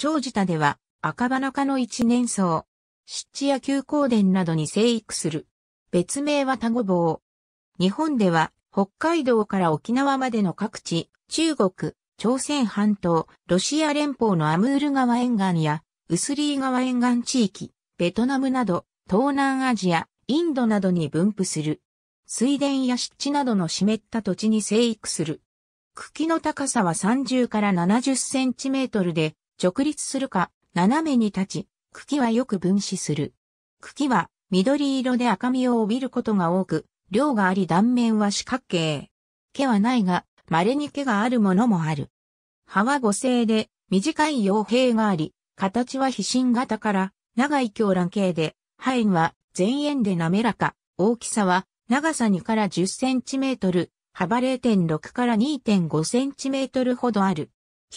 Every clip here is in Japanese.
長寿田では赤花科の一年草、湿地や旧高田などに生育する。別名は田ゴボウ。日本では北海道から沖縄までの各地、中国、朝鮮半島、ロシア連邦のアムール川沿岸や、ウスリー川沿岸地域、ベトナムなど、東南アジア、インドなどに分布する。水田や湿地などの湿った土地に生育する。茎の高さは30から70センチメートルで、直立するか、斜めに立ち、茎はよく分子する。茎は緑色で赤みを帯びることが多く、量があり断面は四角形。毛はないが、稀に毛があるものもある。葉は五星で、短い傭兵があり、形は飛信型から、長い狂乱形で、範囲は前円で滑らか、大きさは長さ2から10センチメートル、幅0.6から2.5センチメートルほどある。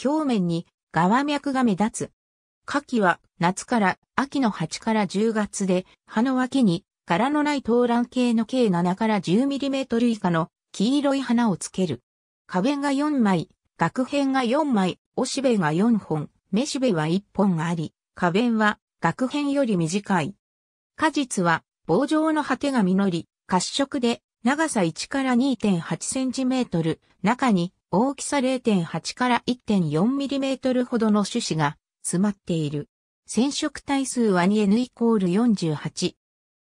表面に側脈が目立つ。夏季は夏から秋の8から10月で、葉の脇に柄のない東卵系の計7から 10mm 以下の黄色い花をつける。花弁が4枚、額片が4枚、おしべが4本、めしべは1本あり、花弁は額片より短い。果実は棒状の果てが実り、褐色で長さ1から2.8センチメートル、中に大きさ0.8から1.4ミリメートルほどの種子が詰まっている。染色体数は 2N イコール48。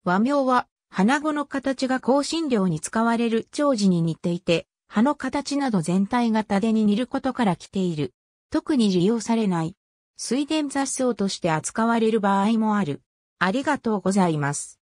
和名は、花子の形が香辛料に使われる長寿に似ていて、葉の形など全体が縦に似ることから来ている。特に利用されない。水田雑草として扱われる場合もある。ありがとうございます。